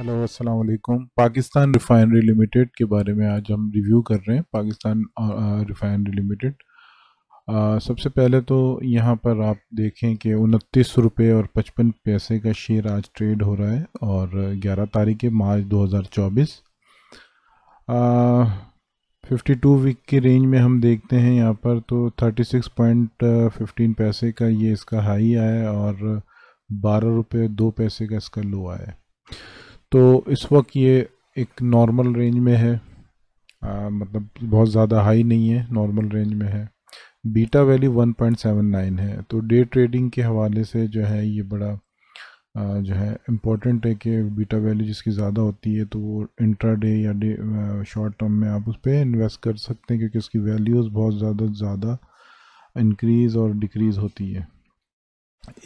hello अस्सलाम वालेकुम Pakistan refinery limited के बारे में आज हम रिव्यू कर रहे हैं पाकिस्तान रिफाइनरी लिमिटेड सबसे पहले तो यहाँ पर आप देखें कि उनतीस रुपये और पचपन पैसे का शेयर आज ट्रेड हो रहा है और 11 तारीख है मार्च 2024 52 वीक के रेंज में हम देखते हैं यहाँ पर तो 36.15 पैसे का ये इसका हाई आया और बारह रुपये दो पैसे का इसका लो आया तो इस वक्त ये एक नॉर्मल रेंज में है आ, मतलब बहुत ज़्यादा हाई नहीं है नॉर्मल रेंज में है बीटा वैल्यू 1.79 है तो डे ट्रेडिंग के हवाले से जो है ये बड़ा आ, जो है इम्पोर्टेंट है कि बीटा वैल्यू जिसकी ज़्यादा होती है तो वो इंट्रा डे या डे शॉर्ट टर्म में आप उस पर इन्वेस्ट कर सकते हैं क्योंकि उसकी वैल्यूज़ बहुत ज़्यादा ज़्यादा इंक्रीज़ और डिक्रीज़ होती है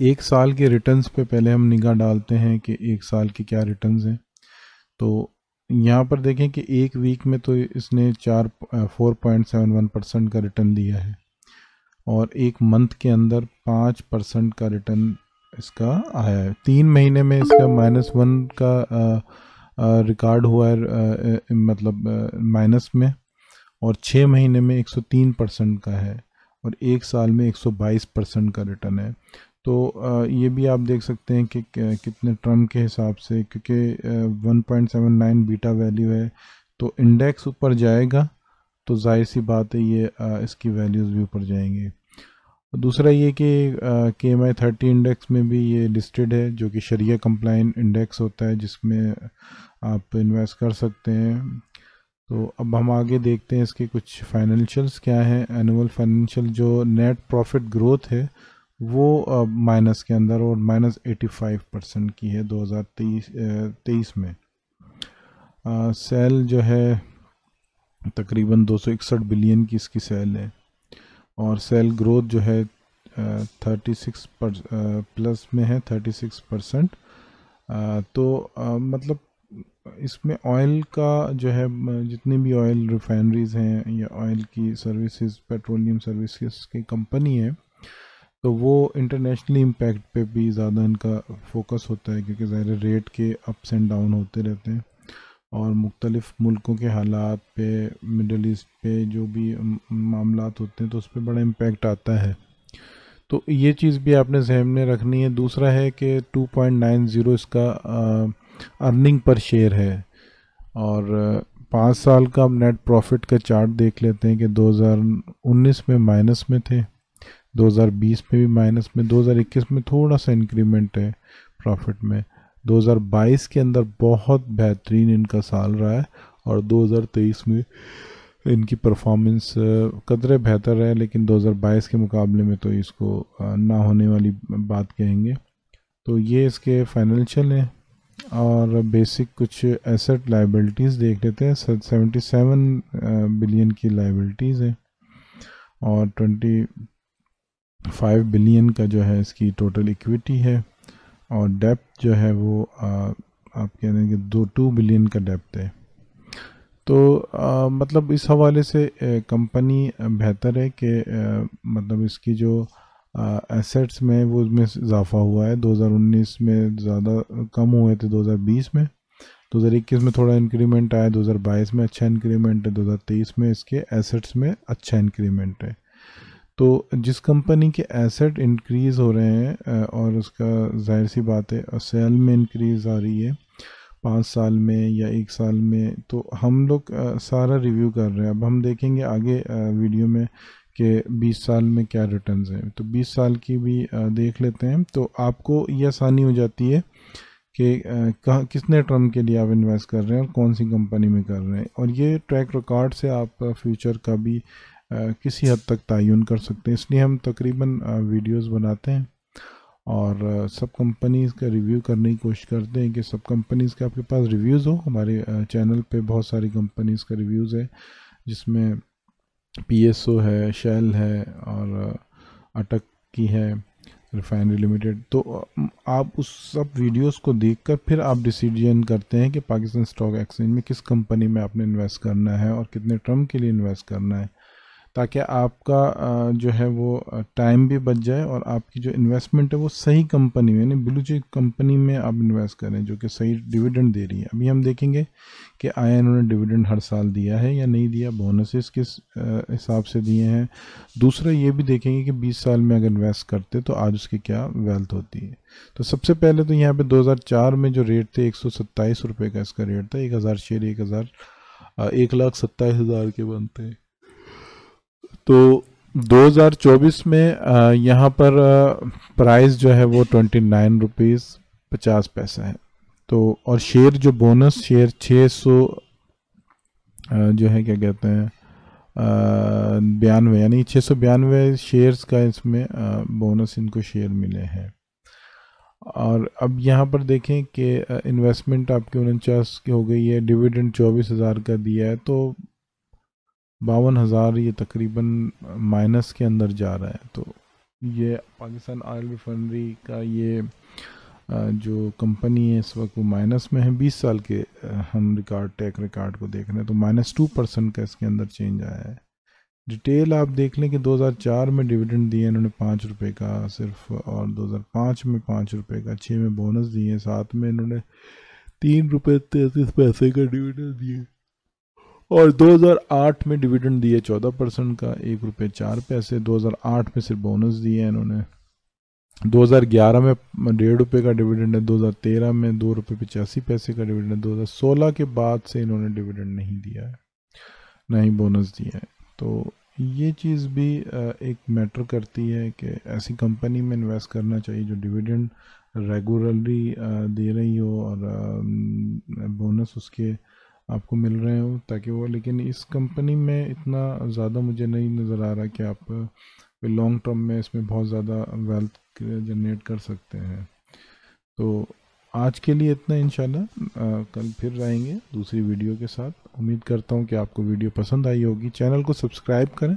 एक साल के रिटर्न्स पे पहले हम निगाह डालते हैं कि एक साल के क्या रिटर्न्स हैं तो यहाँ पर देखें कि एक वीक में तो इसने चार four point seven one percent का रिटर्न दिया है और एक मंथ के अंदर पाँच परसेंट का रिटर्न इसका आया है तीन महीने में इसका माइनस वन का रिकॉर्ड हुआ है आ, मतलब माइनस में और छः महीने में तीन परसेंट का है और एक साल में 122 परसेंट का रिटर्न है तो ये भी आप देख सकते हैं कि कितने ट्रम के हिसाब से क्योंकि 1.79 बीटा वैल्यू है तो इंडेक्स ऊपर जाएगा तो जाहिर सी बात है ये इसकी वैल्यूज़ भी ऊपर जाएंगे दूसरा ये कि के एम आई थर्टी इंडेक्स में भी ये लिस्टेड है जो कि शरिया कम्प्लाइन इंडेक्स होता है जिसमें आप इन्वेस्ट कर सकते हैं तो अब हम आगे देखते हैं इसके कुछ फाइनेंशियल्स क्या हैं एनुअल फाइनेंशियल जो नेट प्रॉफिट ग्रोथ है वो माइनस के अंदर और माइनस एटी फाइव परसेंट की है दो हज़ार तेईस तेईस में सेल जो है तकरीबन दो सौ इकसठ बिलियन की इसकी सेल है और सेल ग्रोथ जो है थर्टी सिक्स पर प्लस में है थर्टी सिक्स परसेंट तो आ, मतलब इसमें ऑयल का जो है जितनी भी ऑयल रिफाइनरीज़ हैं या ऑयल की सर्विसेज पेट्रोलियम सर्विसेज की कंपनी है तो वो इंटरनेशनली इम्पेक्ट पे भी ज़्यादा इनका फोकस होता है क्योंकि ज़ाहिर रेट के अप्स एंड डाउन होते रहते हैं और मुख्तलिफ़ मुल्कों के हालात पे मिडल ईस्ट पे जो भी मामला होते हैं तो उस पर बड़ा इम्पेक्ट आता है तो ये चीज़ भी आपने जहन में रखनी है दूसरा है कि 2.90 इसका अर्निंग पर शेयर है और पाँच साल का हम नेट प्रॉफिट का चार्ट देख लेते हैं कि 2019 में माइनस में थे 2020 में भी माइनस में 2021 में थोड़ा सा इंक्रीमेंट है प्रॉफिट में 2022 के अंदर बहुत बेहतरीन इनका साल रहा है और 2023 में इनकी परफॉर्मेंस कदरे बेहतर है लेकिन 2022 के मुकाबले में तो इसको ना होने वाली बात कहेंगे तो ये इसके फाइनेंशियल हैं और बेसिक कुछ एसेट लाइबिलिटीज़ देख लेते हैं सेवेंटी सेवन बिलियन की लाइबिलिटीज़ हैं और ट्वेंटी फाइव बिलियन का जो है इसकी टोटल इक्विटी है और डेप्ट जो है वो आ, आप कह रहे हैं कि दो टू बिलियन का डेप्ट है तो आ, मतलब इस हवाले से कंपनी बेहतर है कि मतलब इसकी जो आ, एसेट्स में वो उसमें इजाफा हुआ है 2019 में ज़्यादा कम हुए थे 2020 में 2021 में थोड़ा इंक्रीमेंट आया 2022 में अच्छा इंक्रीमेंट है 2023 में इसके एसेट्स में अच्छा इंक्रीमेंट है तो जिस कंपनी के एसेट इंक्रीज़ हो रहे हैं और उसका जाहिर सी बात है सेल में इंक्रीज़ आ रही है पाँच साल में या एक साल में तो हम लोग सारा रिव्यू कर रहे हैं अब हम देखेंगे आगे वीडियो में कि बीस साल में क्या रिटर्न्स हैं तो बीस साल की भी देख लेते हैं तो आपको ये आसानी हो जाती है कि कहाँ किसने टर्म के लिए आप इन्वेस्ट कर रहे हैं और कौन सी कंपनी में कर रहे हैं और ये ट्रैक रिकॉर्ड से आप फ्यूचर का भी किसी हद तक तयन कर सकते हैं इसलिए हम तकरीबन वीडियोस बनाते हैं और सब कंपनीज़ का रिव्यू करने की कोशिश करते हैं कि सब कंपनीज़ के आपके पास रिव्यूज़ हो हमारे चैनल पे बहुत सारी कंपनीज़ का रिव्यूज़ है जिसमें पीएसओ है शेल है और अटक की है रिफाइनरी लिमिटेड तो आप उस सब वीडियोस को देखकर फिर आप डिसीजन करते हैं कि पाकिस्तान स्टॉक एक्सचेंज में किस कंपनी में आपने इन्वेस्ट करना है और कितने टर्म के लिए इन्वेस्ट करना है ताकि आपका जो है वो टाइम भी बच जाए और आपकी जो इन्वेस्टमेंट है वो सही कंपनी में यानी ब्लू चिप कंपनी में आप इन्वेस्ट करें जो कि सही डिविडेंड दे रही है अभी हम देखेंगे कि आया इन्होंने डिविडेंड हर साल दिया है या नहीं दिया बोनसेस किस हिसाब से दिए हैं दूसरा ये भी देखेंगे कि बीस साल में अगर इन्वेस्ट करते तो आज उसकी क्या वेल्थ होती है तो सबसे पहले तो यहाँ पर दो में जो रेट थे एक रुपए का इसका रेट था एक हज़ार शेयर एक हज़ार एक लाख सत्ताईस हज़ार के बनते हैं तो 2024 में यहाँ पर प्राइस जो है वो ट्वेंटी नाइन रुपीज़ पचास पैसा है तो और शेयर जो बोनस शेयर 600 जो है क्या कहते हैं बयानवे यानी छः सौ बयानवे शेयर्स का इसमें बोनस इनको शेयर मिले हैं और अब यहाँ पर देखें कि इन्वेस्टमेंट आपकी उनचास की हो गई है डिविडेंड चौबीस हज़ार का दिया है तो बावन हज़ार ये तकरीबन माइनस के अंदर जा रहा है तो ये पाकिस्तान आयल रिफाइनरी का ये जो कंपनी है इस वक्त वो माइनस में है 20 साल के हम रिकॉर्ड टैक रिकॉर्ड को देख रहे हैं तो माइनस टू परसेंट का इसके अंदर चेंज आया है डिटेल आप देख लें कि 2004 में डिविडेंड दिए इन्होंने पाँच रुपये का सिर्फ और 2005 में पाँच रुपये का छः में बोनस दिए सात में इन्होंने तीन रुपये तैंतीस पैसे का डिविडेंड दिए और 2008 में डिविडेंड दिए 14 परसेंट का एक रुपये चार पैसे 2008 में सिर्फ बोनस दिए हैं इन्होंने 2011 में डेढ़ रुपये का डिविडेंड है 2013 में दो रुपये पचासी पैसे का डिविडेंड है 2016 के बाद से इन्होंने डिविडेंड नहीं दिया है ना ही बोनस दिया है तो ये चीज़ भी एक मैटर करती है कि ऐसी कंपनी में इन्वेस्ट करना चाहिए जो डिविडेंड रेगुलरली दे रही हो और बोनस उसके आपको मिल रहे हो ताकि वो लेकिन इस कंपनी में इतना ज़्यादा मुझे नहीं नज़र आ रहा कि आप लॉन्ग टर्म में इसमें बहुत ज़्यादा वेल्थ जनरेट कर सकते हैं तो आज के लिए इतना इन कल फिर आएंगे दूसरी वीडियो के साथ उम्मीद करता हूँ कि आपको वीडियो पसंद आई होगी चैनल को सब्सक्राइब करें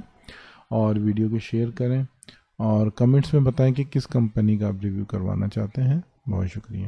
और वीडियो को शेयर करें और कमेंट्स में बताएं कि किस कंपनी का आप रिव्यू करवाना चाहते हैं बहुत शुक्रिया